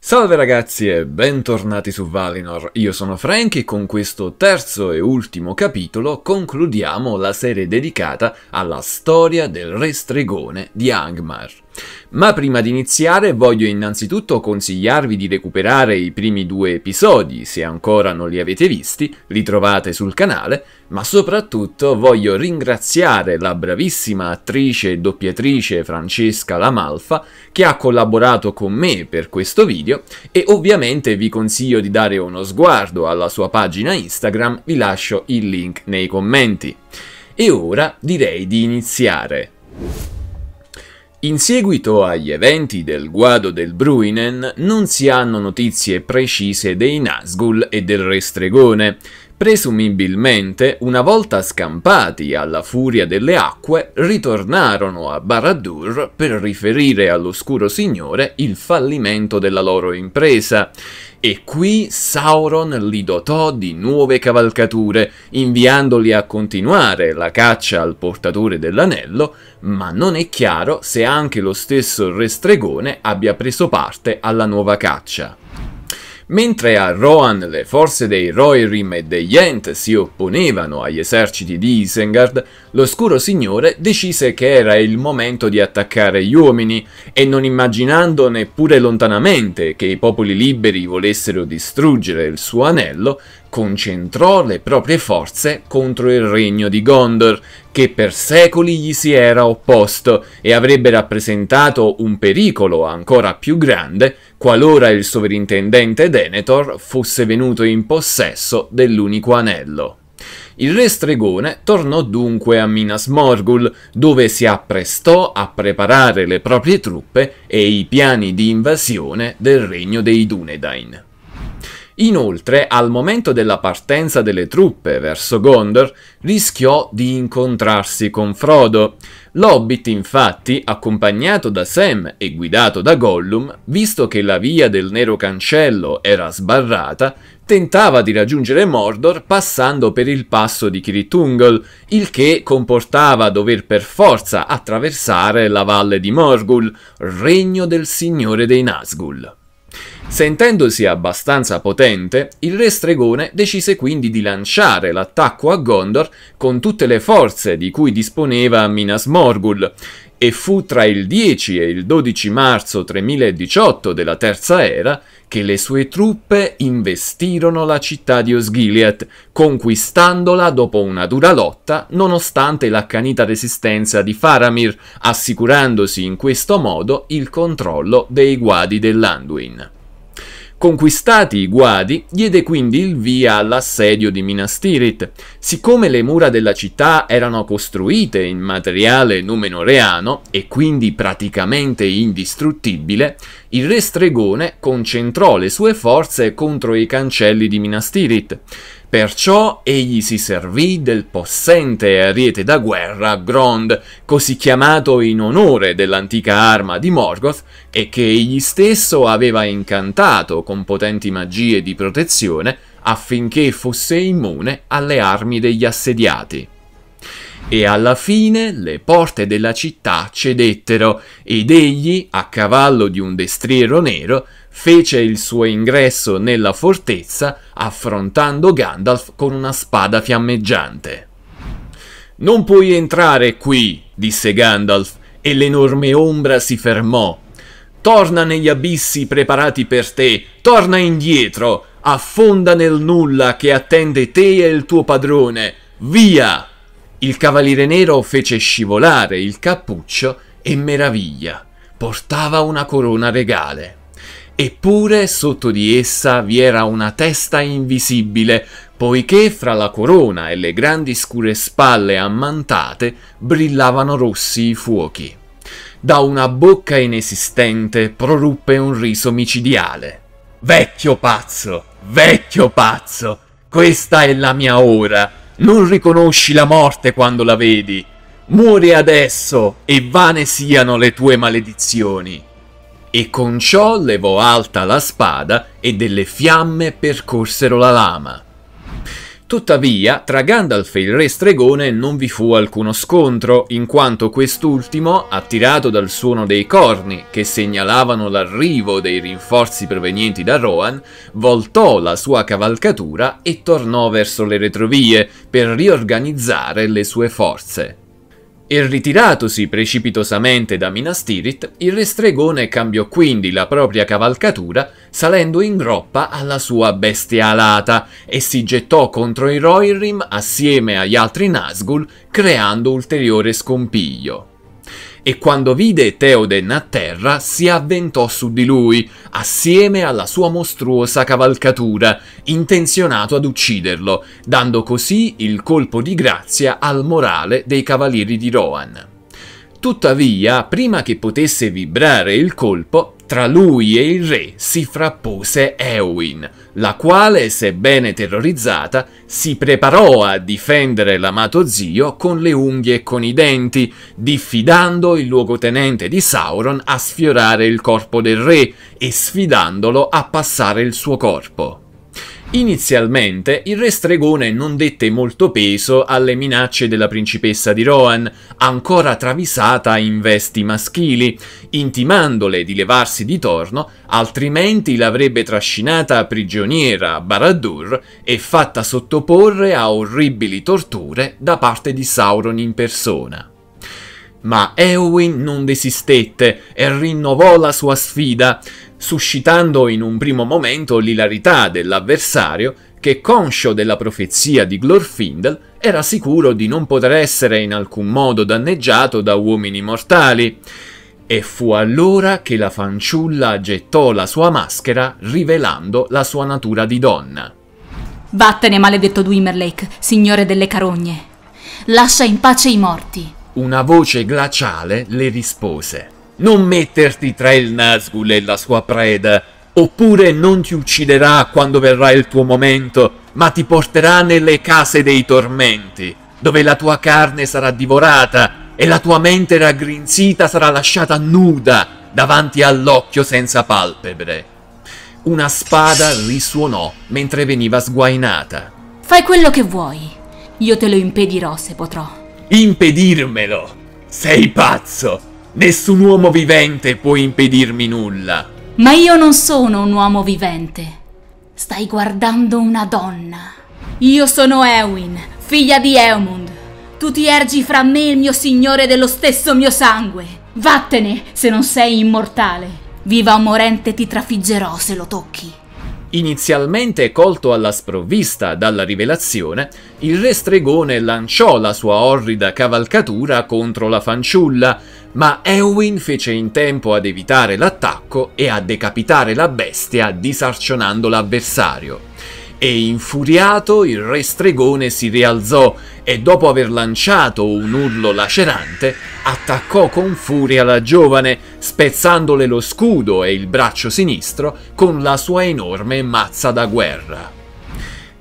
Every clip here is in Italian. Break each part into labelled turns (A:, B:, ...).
A: Salve ragazzi e bentornati su Valinor, io sono Frank e con questo terzo e ultimo capitolo concludiamo la serie dedicata alla storia del re stregone di Angmar. Ma prima di iniziare voglio innanzitutto consigliarvi di recuperare i primi due episodi, se ancora non li avete visti, li trovate sul canale, ma soprattutto voglio ringraziare la bravissima attrice e doppiatrice Francesca Lamalfa che ha collaborato con me per questo video e ovviamente vi consiglio di dare uno sguardo alla sua pagina Instagram, vi lascio il link nei commenti. E ora direi di iniziare. In seguito agli eventi del guado del Bruinen non si hanno notizie precise dei Nazgul e del Re Stregone, Presumibilmente, una volta scampati alla furia delle acque, ritornarono a Baradur per riferire all'oscuro signore il fallimento della loro impresa. E qui Sauron li dotò di nuove cavalcature, inviandoli a continuare la caccia al portatore dell'anello, ma non è chiaro se anche lo stesso Re Stregone abbia preso parte alla nuova caccia. Mentre a Rohan le forze dei Rohirrim e degli Ent si opponevano agli eserciti di Isengard, l'oscuro signore decise che era il momento di attaccare gli uomini e non immaginando neppure lontanamente che i popoli liberi volessero distruggere il suo anello, concentrò le proprie forze contro il regno di Gondor, che per secoli gli si era opposto e avrebbe rappresentato un pericolo ancora più grande qualora il sovrintendente Denethor fosse venuto in possesso dell'unico anello. Il re stregone tornò dunque a Minas Morgul, dove si apprestò a preparare le proprie truppe e i piani di invasione del regno dei Dunedain. Inoltre, al momento della partenza delle truppe verso Gondor, rischiò di incontrarsi con Frodo. L'Hobbit, infatti, accompagnato da Sam e guidato da Gollum, visto che la via del Nero Cancello era sbarrata, tentava di raggiungere Mordor passando per il passo di Kiritungol, il che comportava dover per forza attraversare la valle di Morgul, regno del Signore dei Nazgul. Sentendosi abbastanza potente, il re stregone decise quindi di lanciare l'attacco a Gondor con tutte le forze di cui disponeva Minas Morgul e fu tra il 10 e il 12 marzo 3018 della Terza Era che le sue truppe investirono la città di Osgiliath, conquistandola dopo una dura lotta nonostante l'accanita resistenza di Faramir, assicurandosi in questo modo il controllo dei guadi dell'Anduin. Conquistati i guadi, diede quindi il via all'assedio di Minas Tirith. Siccome le mura della città erano costruite in materiale numenoreano e quindi praticamente indistruttibile, il re stregone concentrò le sue forze contro i cancelli di Minas Tirith. Perciò egli si servì del possente ariete da guerra Grond, così chiamato in onore dell'antica arma di Morgoth, e che egli stesso aveva incantato con potenti magie di protezione affinché fosse immune alle armi degli assediati. E alla fine le porte della città cedettero ed egli, a cavallo di un destriero nero, fece il suo ingresso nella fortezza affrontando Gandalf con una spada fiammeggiante. Non puoi entrare qui, disse Gandalf, e l'enorme ombra si fermò. Torna negli abissi preparati per te, torna indietro, affonda nel nulla che attende te e il tuo padrone. Via! Il cavaliere nero fece scivolare il cappuccio e meraviglia. Portava una corona regale. Eppure sotto di essa vi era una testa invisibile, poiché fra la corona e le grandi scure spalle ammantate brillavano rossi i fuochi. Da una bocca inesistente proruppe un riso micidiale. Vecchio pazzo, vecchio pazzo, questa è la mia ora. Non riconosci la morte quando la vedi. Muori adesso e vane siano le tue maledizioni e con ciò levò alta la spada e delle fiamme percorsero la lama. Tuttavia, tra Gandalf e il re stregone non vi fu alcuno scontro, in quanto quest'ultimo, attirato dal suono dei corni che segnalavano l'arrivo dei rinforzi provenienti da Rohan, voltò la sua cavalcatura e tornò verso le retrovie per riorganizzare le sue forze. E ritiratosi precipitosamente da Minas Tirith, il re stregone cambiò quindi la propria cavalcatura, salendo in groppa alla sua bestia alata, e si gettò contro i Rohirrim assieme agli altri Nazgûl, creando ulteriore scompiglio e quando vide Teoden a terra si avventò su di lui, assieme alla sua mostruosa cavalcatura, intenzionato ad ucciderlo, dando così il colpo di grazia al morale dei cavalieri di Rohan. Tuttavia, prima che potesse vibrare il colpo, tra lui e il re si frappose Eowyn, la quale, sebbene terrorizzata, si preparò a difendere l'amato zio con le unghie e con i denti, diffidando il luogotenente di Sauron a sfiorare il corpo del re e sfidandolo a passare il suo corpo. Inizialmente il re stregone non dette molto peso alle minacce della principessa di Rohan, ancora travisata in vesti maschili, intimandole di levarsi di torno, altrimenti l'avrebbe trascinata prigioniera a Baradur e fatta sottoporre a orribili torture da parte di Sauron in persona. Ma Eowyn non desistette e rinnovò la sua sfida, suscitando in un primo momento l'ilarità dell'avversario che, conscio della profezia di Glorfindel, era sicuro di non poter essere in alcun modo danneggiato da uomini mortali. E fu allora che la fanciulla gettò la sua maschera, rivelando la sua natura di donna. Vattene, maledetto Dwimmerlake, signore delle carogne. Lascia in pace i morti una voce glaciale le rispose Non metterti tra il Nazgul e la sua preda, oppure non ti ucciderà quando verrà il tuo momento, ma ti porterà nelle case dei tormenti, dove la tua carne sarà divorata e la tua mente raggrinzita sarà lasciata nuda davanti all'occhio senza palpebre. Una spada risuonò mentre veniva sguainata. Fai quello che vuoi. Io te lo impedirò se potrò. Impedirmelo! Sei pazzo! Nessun uomo vivente può impedirmi nulla! Ma io non sono un uomo vivente. Stai guardando una donna. Io sono Ewin, figlia di Eomund. Tu ti ergi fra me e il mio signore dello stesso mio sangue. Vattene se non sei immortale. Viva o morente ti trafiggerò se lo tocchi. Inizialmente colto alla sprovvista dalla rivelazione, il re stregone lanciò la sua orrida cavalcatura contro la fanciulla, ma Eowyn fece in tempo ad evitare l'attacco e a decapitare la bestia disarcionando l'avversario. E infuriato il re stregone si rialzò e dopo aver lanciato un urlo lacerante attaccò con furia la giovane, spezzandole lo scudo e il braccio sinistro con la sua enorme mazza da guerra.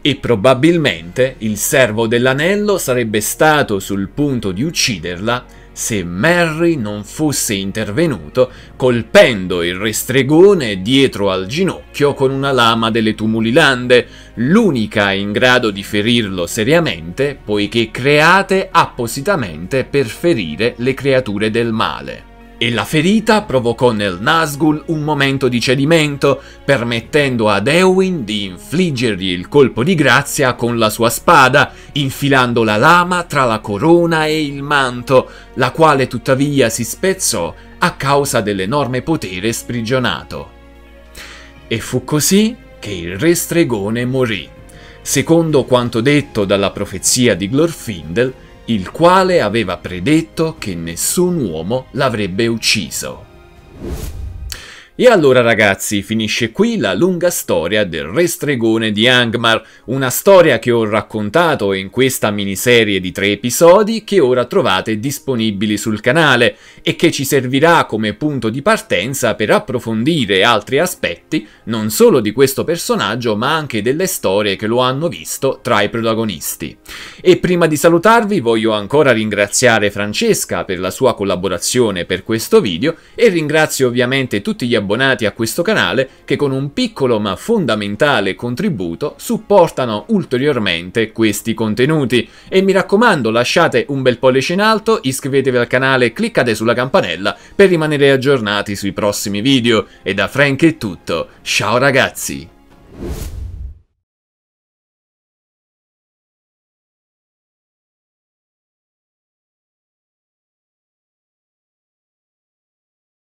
A: E probabilmente il servo dell'anello sarebbe stato sul punto di ucciderla se Merry non fosse intervenuto colpendo il restregone dietro al ginocchio con una lama delle tumulilande, l'unica in grado di ferirlo seriamente poiché create appositamente per ferire le creature del male e la ferita provocò nel Nazgul un momento di cedimento, permettendo ad Eowyn di infliggergli il colpo di grazia con la sua spada, infilando la lama tra la corona e il manto, la quale tuttavia si spezzò a causa dell'enorme potere sprigionato. E fu così che il re stregone morì. Secondo quanto detto dalla profezia di Glorfindel, il quale aveva predetto che nessun uomo l'avrebbe ucciso. E allora ragazzi, finisce qui la lunga storia del re stregone di Angmar, una storia che ho raccontato in questa miniserie di tre episodi che ora trovate disponibili sul canale e che ci servirà come punto di partenza per approfondire altri aspetti non solo di questo personaggio ma anche delle storie che lo hanno visto tra i protagonisti. E prima di salutarvi voglio ancora ringraziare Francesca per la sua collaborazione per questo video e ringrazio ovviamente tutti gli abbonati abbonati a questo canale che con un piccolo ma fondamentale contributo supportano ulteriormente questi contenuti. E mi raccomando lasciate un bel pollice in alto, iscrivetevi al canale, e cliccate sulla campanella per rimanere aggiornati sui prossimi video. E da Frank è tutto, ciao ragazzi!